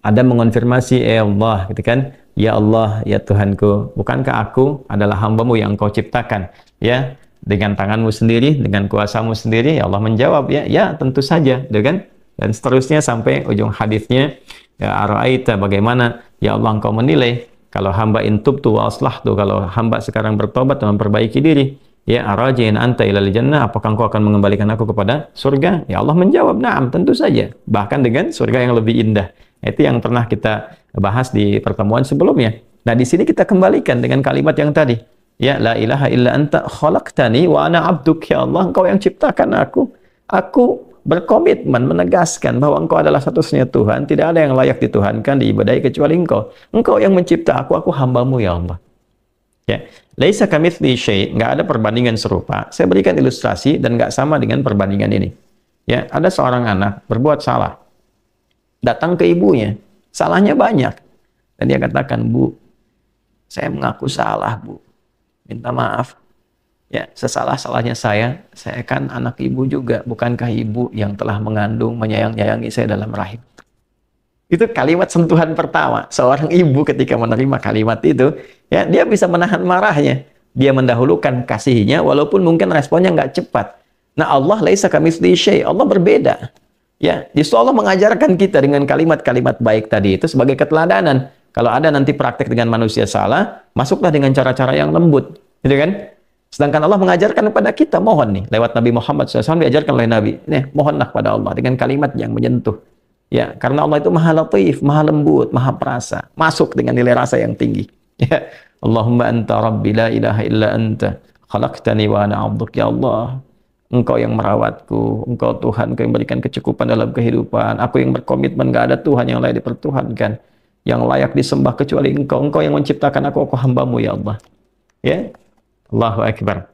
Ada mengonfirmasi, "Ya Allah," gitu kan? "Ya Allah, ya Tuhanku, bukankah aku adalah hambamu yang Kau ciptakan?" Ya, dengan tanganmu sendiri, dengan kuasamu sendiri, ya Allah menjawab, "Ya, ya tentu saja," gitu kan? Dan seterusnya sampai ujung hadisnya, ya ara'aita bagaimana ya Allah engkau menilai kalau hamba intub tu wa tuh kalau hamba sekarang bertobat dan memperbaiki diri ya arajin anta ilal jannah apakah engkau akan mengembalikan aku kepada surga ya Allah menjawab na'am tentu saja bahkan dengan surga yang lebih indah itu yang pernah kita bahas di pertemuan sebelumnya. Nah, di sini kita kembalikan dengan kalimat yang tadi. Ya la ilaha illa anta khalaqtani wa ana abduk ya Allah engkau yang ciptakan aku. Aku berkomitmen menegaskan bahwa engkau adalah satu-satunya Tuhan, tidak ada yang layak dituhankan, diibadahi kecuali engkau. Engkau yang mencipta aku, aku hambamu ya Allah. Ya. Laisa kamitsli syai, enggak ada perbandingan serupa. Saya berikan ilustrasi dan enggak sama dengan perbandingan ini. Ya, ada seorang anak berbuat salah datang ke ibunya. Salahnya banyak. Dan dia katakan, Bu, saya mengaku salah, Bu. Minta maaf. Ya, sesalah-salahnya saya, saya kan anak ibu juga. Bukankah ibu yang telah mengandung, menyayang-nyayangi saya dalam rahim? Itu kalimat sentuhan pertama. Seorang ibu ketika menerima kalimat itu, ya dia bisa menahan marahnya. Dia mendahulukan kasihnya, walaupun mungkin responnya nggak cepat. Nah Allah laisa kami Allah berbeda. Ya, justru Allah mengajarkan kita dengan kalimat-kalimat baik tadi itu sebagai keteladanan. Kalau ada nanti praktek dengan manusia salah, masuklah dengan cara-cara yang lembut, gitu kan? Sedangkan Allah mengajarkan kepada kita mohon nih lewat Nabi Muhammad SAW diajarkan oleh Nabi, nih mohonlah kepada Allah dengan kalimat yang menyentuh. Ya, karena Allah itu maha latif, maha lembut, maha perasa. Masuk dengan nilai rasa yang tinggi. Ya. Allahumma anta rabbi la ilaha illa anta khalaqtani wa ana abduk ya Allah. Engkau yang merawatku, Engkau Tuhan, Engkau yang memberikan kecukupan dalam kehidupan. Aku yang berkomitmen, gak ada Tuhan yang layak dipertuhankan, yang layak disembah kecuali Engkau. Engkau yang menciptakan aku, aku hambamu ya Allah. Ya, Allahu Akbar.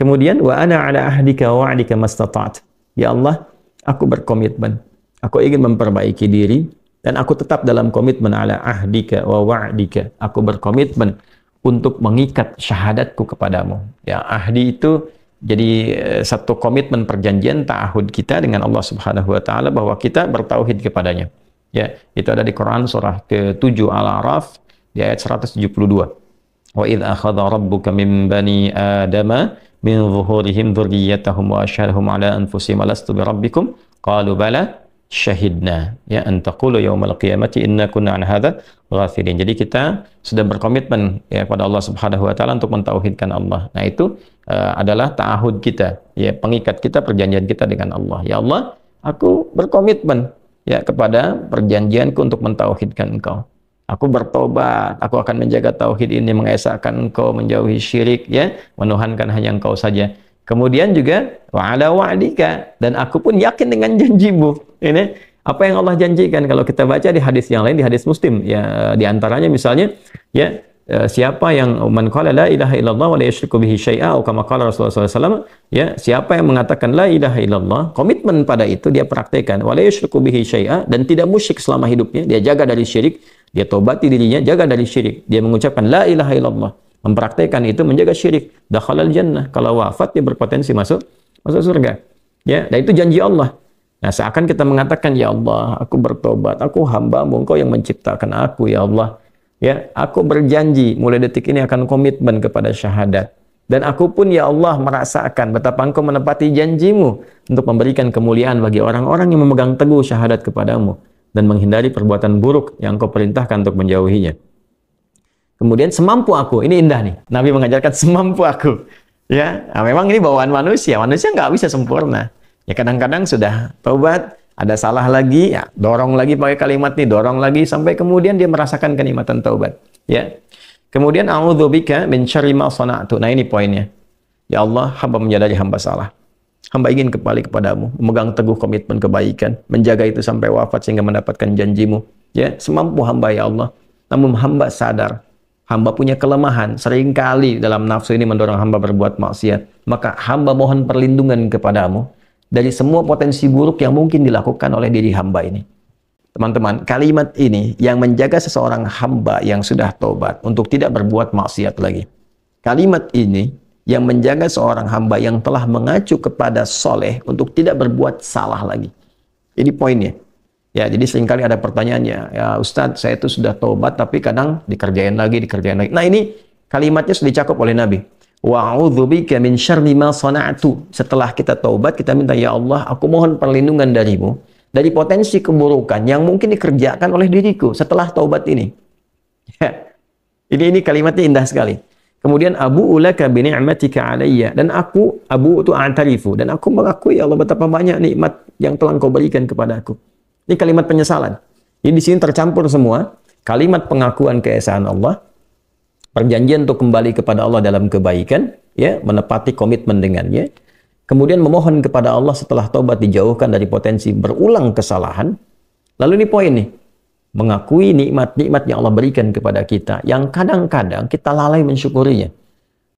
Kemudian, wa ana ala ahdika wa adika mastata'at. Ya Allah, aku berkomitmen. Aku ingin memperbaiki diri, dan aku tetap dalam komitmen ala ahdika wa wa'dika. Aku berkomitmen untuk mengikat syahadatku kepadamu. Ya, ahdi itu jadi eh, satu komitmen perjanjian ta'ahud kita dengan Allah Subhanahu wa taala bahwa kita bertauhid kepadanya. Ya, itu ada di Quran surah ke-7 Al-A'raf di ayat 172. Wa idh akhadha rabbuka min bani adama min zuhurihim dhurriyyatahum wa asyhadahum ala anfusihim alastu bi rabbikum qalu bala syahidna ya antaqulu yaumal qiyamati inna kunna an hadza ghafirin Jadi kita sudah berkomitmen ya kepada Allah Subhanahu wa taala untuk mentauhidkan Allah. Nah, itu uh, adalah ta'ahud kita, ya pengikat kita perjanjian kita dengan Allah. Ya Allah, aku berkomitmen ya kepada perjanjianku untuk mentauhidkan Engkau. Aku bertobat, aku akan menjaga tauhid ini, mengesahkan engkau, menjauhi syirik, ya, menuhankan hanya engkau saja. Kemudian juga wa'ala wa'dika dan aku pun yakin dengan janjimu. Ini apa yang Allah janjikan kalau kita baca di hadis yang lain di hadis Muslim ya di antaranya misalnya ya e, siapa yang man qala la ilaha illallah wa la yusyriku bihi syai'a atau kama qala Rasulullah SAW ya siapa yang mengatakan la ilaha illallah komitmen pada itu dia praktekkan wa la yusyriku bihi syai'a dan tidak musyrik selama hidupnya dia jaga dari syirik dia tobati dirinya jaga dari syirik dia mengucapkan la ilaha illallah mempraktekkan itu menjaga syirik dakhalal jannah kalau wafat dia berpotensi masuk masuk surga ya dan itu janji Allah nah seakan kita mengatakan ya Allah aku bertobat aku hamba engkau yang menciptakan aku ya Allah ya aku berjanji mulai detik ini akan komitmen kepada syahadat dan aku pun ya Allah merasakan betapa engkau menepati janjimu untuk memberikan kemuliaan bagi orang-orang yang memegang teguh syahadat kepadamu dan menghindari perbuatan buruk yang engkau perintahkan untuk menjauhinya. Kemudian semampu aku. Ini indah nih. Nabi mengajarkan semampu aku. Ya, nah, memang ini bawaan manusia. Manusia nggak bisa sempurna. Ya kadang-kadang sudah taubat, ada salah lagi, ya dorong lagi pakai kalimat nih, dorong lagi sampai kemudian dia merasakan kenikmatan taubat. Ya. Kemudian a'udzubika min syarri ma Nah, ini poinnya. Ya Allah, hamba menyadari hamba salah. Hamba ingin kembali kepadamu, memegang teguh komitmen kebaikan, menjaga itu sampai wafat sehingga mendapatkan janjimu. Ya, semampu hamba ya Allah. Namun hamba sadar Hamba punya kelemahan, seringkali dalam nafsu ini mendorong hamba berbuat maksiat. Maka hamba mohon perlindungan kepadamu dari semua potensi buruk yang mungkin dilakukan oleh diri hamba ini. Teman-teman, kalimat ini yang menjaga seseorang hamba yang sudah tobat untuk tidak berbuat maksiat lagi. Kalimat ini yang menjaga seorang hamba yang telah mengacu kepada soleh untuk tidak berbuat salah lagi. Ini poinnya. Ya, jadi seringkali ada pertanyaannya, ya Ustadz, saya itu sudah taubat tapi kadang dikerjain lagi, dikerjain lagi. Nah, ini kalimatnya sudah dicakup oleh Nabi. Wa'udzubika min syarri ma sana'tu. Setelah kita taubat, kita minta, Ya Allah, aku mohon perlindungan darimu dari potensi keburukan yang mungkin dikerjakan oleh diriku setelah taubat ini. Ya. Ini ini kalimatnya indah sekali. Kemudian Abu ulaka bi ni'matika alayya dan aku Abu itu antarifu dan aku mengakui ya Allah betapa banyak nikmat yang telah kau berikan kepada aku. Ini kalimat penyesalan. Jadi di sini tercampur semua kalimat pengakuan keesaan Allah, perjanjian untuk kembali kepada Allah dalam kebaikan, ya, menepati komitmen dengannya, kemudian memohon kepada Allah setelah taubat dijauhkan dari potensi berulang kesalahan. Lalu ini poin nih, mengakui nikmat-nikmat yang Allah berikan kepada kita yang kadang-kadang kita lalai mensyukurinya.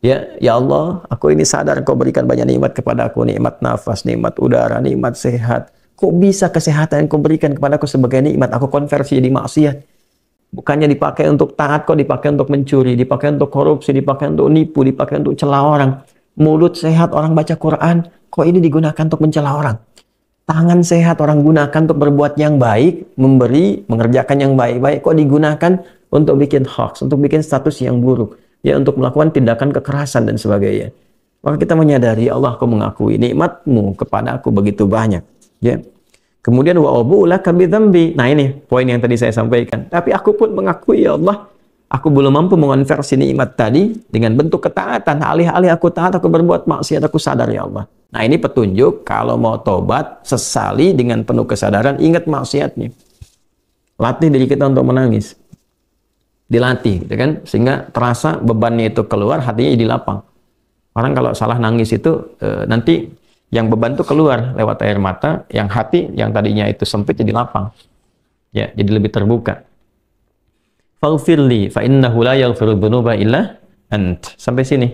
Ya, ya Allah, aku ini sadar kau berikan banyak nikmat kepada aku, nikmat nafas, nikmat udara, nikmat sehat, Kok bisa kesehatan yang kau berikan kepada aku sebagai nikmat? Aku konversi jadi maksiat. Bukannya dipakai untuk taat, kok dipakai untuk mencuri, dipakai untuk korupsi, dipakai untuk nipu, dipakai untuk celah orang. Mulut sehat orang baca Quran, kok ini digunakan untuk mencela orang. Tangan sehat orang gunakan untuk berbuat yang baik, memberi, mengerjakan yang baik-baik. Kok digunakan untuk bikin hoax, untuk bikin status yang buruk, ya untuk melakukan tindakan kekerasan dan sebagainya. Maka kita menyadari Allah kau mengakui nikmatmu kepada aku begitu banyak. Ya. Kemudian wa obu'laka bidzambi. Nah ini poin yang tadi saya sampaikan. Tapi aku pun mengakui ya Allah, aku belum mampu mengonversi nikmat tadi dengan bentuk ketaatan. Alih-alih aku taat, aku berbuat maksiat, aku sadar ya Allah. Nah ini petunjuk kalau mau tobat, sesali dengan penuh kesadaran, ingat maksiatnya. Latih diri kita untuk menangis. Dilatih gitu kan, sehingga terasa bebannya itu keluar, hatinya jadi lapang. Orang kalau salah nangis itu e, nanti yang beban itu keluar lewat air mata, yang hati yang tadinya itu sempit jadi lapang. Ya, jadi lebih terbuka. Faghfirli fa innahu la yaghfirud dzunuba illa ant. Sampai sini.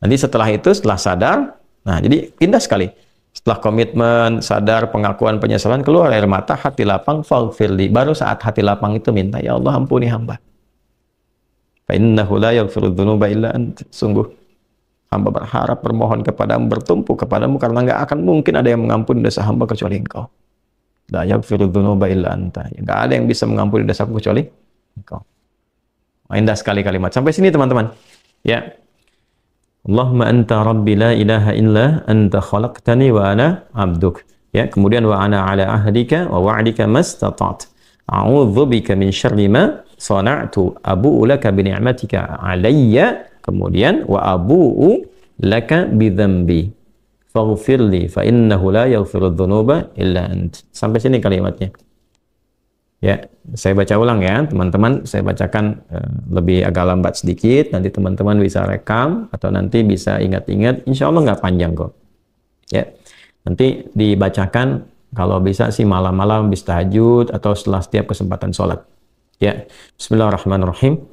Nanti setelah itu setelah sadar, nah jadi indah sekali. Setelah komitmen, sadar, pengakuan, penyesalan, keluar air mata, hati lapang, faghfirli. Baru saat hati lapang itu minta, ya Allah ampuni hamba. Fa innahu la yaghfirud dzunuba illa ant. Sungguh Hamba berharap bermohon kepadamu, bertumpu kepadamu karena nggak akan mungkin ada yang mengampuni dosa hamba kecuali engkau. La yaghfiru dzunuba illa anta. nggak ada yang bisa mengampuni dosaku kecuali engkau. indah sekali kalimat. Sampai sini teman-teman. Ya. Allahumma anta rabbi la ilaha illa anta khalaqtani wa ana abduk. Ya, kemudian wa ana ala ahdika wa wa'dika mastatat. A'udzu bika min syarri ma sana'tu abu'u laka bi ni'matika alayya Kemudian wa abu'u laka bidzambi faghfirli fa innahu la yaghfiru dzunuba illa ant. Sampai sini kalimatnya. Ya, saya baca ulang ya, teman-teman. Saya bacakan uh, lebih agak lambat sedikit. Nanti teman-teman bisa rekam atau nanti bisa ingat-ingat. Insya Allah nggak panjang kok. Ya, nanti dibacakan kalau bisa sih malam-malam bisa tahajud atau setelah setiap kesempatan sholat. Ya, Bismillahirrahmanirrahim.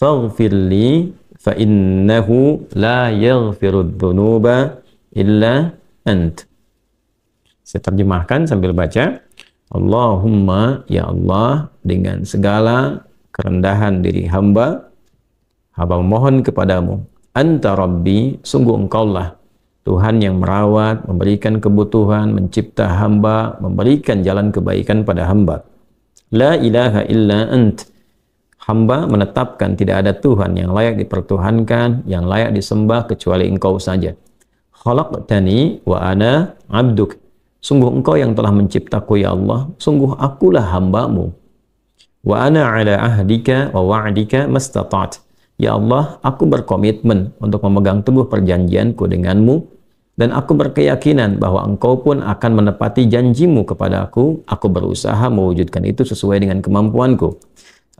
Faghfir li, fa innahu la yaghfiru dhunuba illa ant. Saya terjemahkan sambil baca. Allahumma ya Allah dengan segala kerendahan diri hamba hamba memohon kepadamu anta rabbi sungguh engkau lah Tuhan yang merawat, memberikan kebutuhan, mencipta hamba, memberikan jalan kebaikan pada hamba. La ilaha illa ant hamba menetapkan tidak ada Tuhan yang layak dipertuhankan, yang layak disembah kecuali engkau saja. Khalaqtani wa ana abduk. Sungguh engkau yang telah menciptaku ya Allah, sungguh akulah hambamu. Wa ana ala ahdika wa wa'dika mastata'at. Ya Allah, aku berkomitmen untuk memegang teguh perjanjianku denganmu dan aku berkeyakinan bahwa engkau pun akan menepati janjimu kepada aku. Aku berusaha mewujudkan itu sesuai dengan kemampuanku.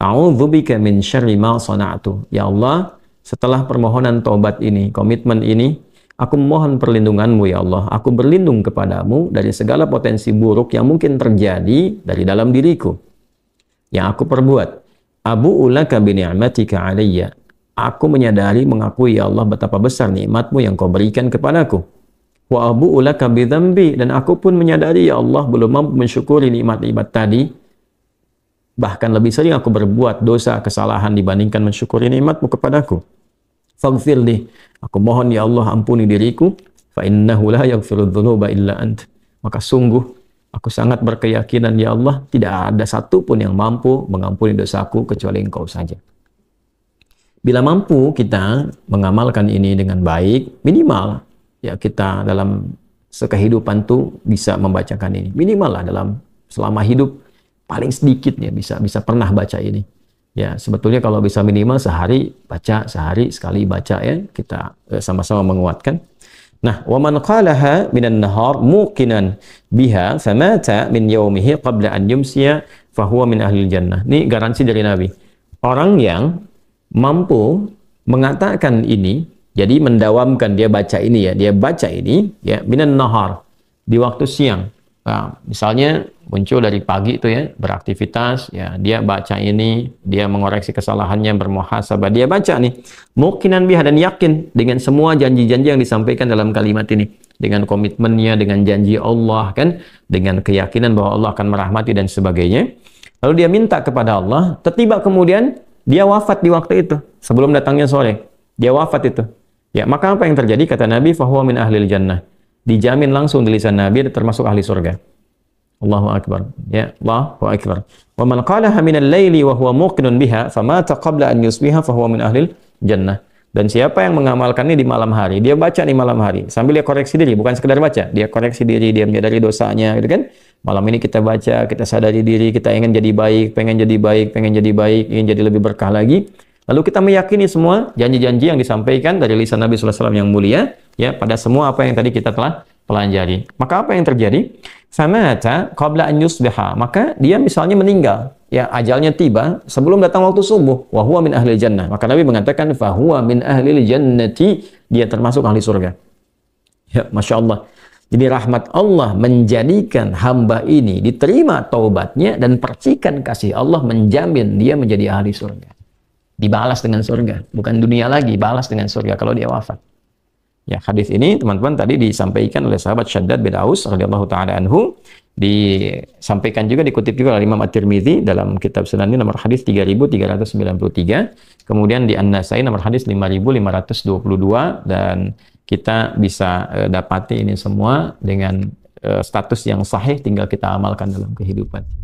A'udzubika min syarri ma sana'tu. Ya Allah, setelah permohonan taubat ini, komitmen ini, aku mohon perlindunganmu ya Allah. Aku berlindung kepadamu dari segala potensi buruk yang mungkin terjadi dari dalam diriku. Yang aku perbuat. Abu ulaka ni'matika alayya. Aku menyadari mengakui ya Allah betapa besar nikmatmu yang kau berikan kepadaku. Wa abu ulaka bidhambi. Dan aku pun menyadari ya Allah belum mampu mensyukuri nikmat-nikmat tadi Bahkan lebih sering aku berbuat dosa, kesalahan dibandingkan mensyukuri nikmatmu kepadaku. Faghfirli. Aku mohon ya Allah ampuni diriku. Fa innahu la yaghfiru dhunuba illa ant. Maka sungguh Aku sangat berkeyakinan ya Allah, tidak ada satupun yang mampu mengampuni dosaku kecuali Engkau saja. Bila mampu kita mengamalkan ini dengan baik, minimal ya kita dalam sekehidupan tuh bisa membacakan ini. Minimal lah dalam selama hidup paling sedikit ya bisa bisa pernah baca ini. Ya, sebetulnya kalau bisa minimal sehari baca, sehari sekali baca ya, kita eh, sama-sama menguatkan. Nah, wa man qalaha minan nahar muqinan biha famata min yaumihi qabla an yumsiya fahuwa min ahli jannah. Ini garansi dari Nabi. Orang yang mampu mengatakan ini, jadi mendawamkan dia baca ini ya, dia baca ini ya minan nahar di waktu siang. Nah, misalnya muncul dari pagi itu ya beraktivitas ya dia baca ini dia mengoreksi kesalahannya bermuhasabah dia baca nih mukinan biha dan yakin dengan semua janji-janji yang disampaikan dalam kalimat ini dengan komitmennya dengan janji Allah kan dengan keyakinan bahwa Allah akan merahmati dan sebagainya lalu dia minta kepada Allah tiba kemudian dia wafat di waktu itu sebelum datangnya sore dia wafat itu ya maka apa yang terjadi kata Nabi fahuwa min ahlil jannah dijamin langsung di lisan Nabi termasuk ahli surga Allahu akbar. Ya, Allahu akbar. Wa man qalaha min al laili wa huwa muqinun biha famata qabla an yusbiha fa huwa min ahli jannah. Dan siapa yang mengamalkannya di malam hari, dia baca di malam hari sambil dia koreksi diri, bukan sekedar baca, dia koreksi diri, dia menyadari dosanya, gitu kan? Malam ini kita baca, kita sadari diri, kita ingin jadi baik, pengen jadi baik, pengen jadi baik, ingin jadi lebih berkah lagi. Lalu kita meyakini semua janji-janji yang disampaikan dari lisan Nabi SAW yang mulia, ya pada semua apa yang tadi kita telah pelajari. Maka apa yang terjadi? Famata qabla an yusbiha. Maka dia misalnya meninggal. Ya, ajalnya tiba sebelum datang waktu subuh. Wa huwa min ahli jannah. Maka Nabi mengatakan, fahuwa min ahli jannati. Dia termasuk ahli surga. Ya, Masya Allah. Jadi rahmat Allah menjadikan hamba ini diterima taubatnya dan percikan kasih Allah menjamin dia menjadi ahli surga. Dibalas dengan surga. Bukan dunia lagi, balas dengan surga kalau dia wafat. Ya, hadis ini teman-teman tadi disampaikan oleh sahabat Syaddad bin Aus radhiyallahu taala anhu disampaikan juga dikutip juga oleh Imam At-Tirmizi dalam kitab Sunan nomor hadis 3393, kemudian di An-Nasai nomor hadis 5522 dan kita bisa uh, dapati ini semua dengan uh, status yang sahih tinggal kita amalkan dalam kehidupan.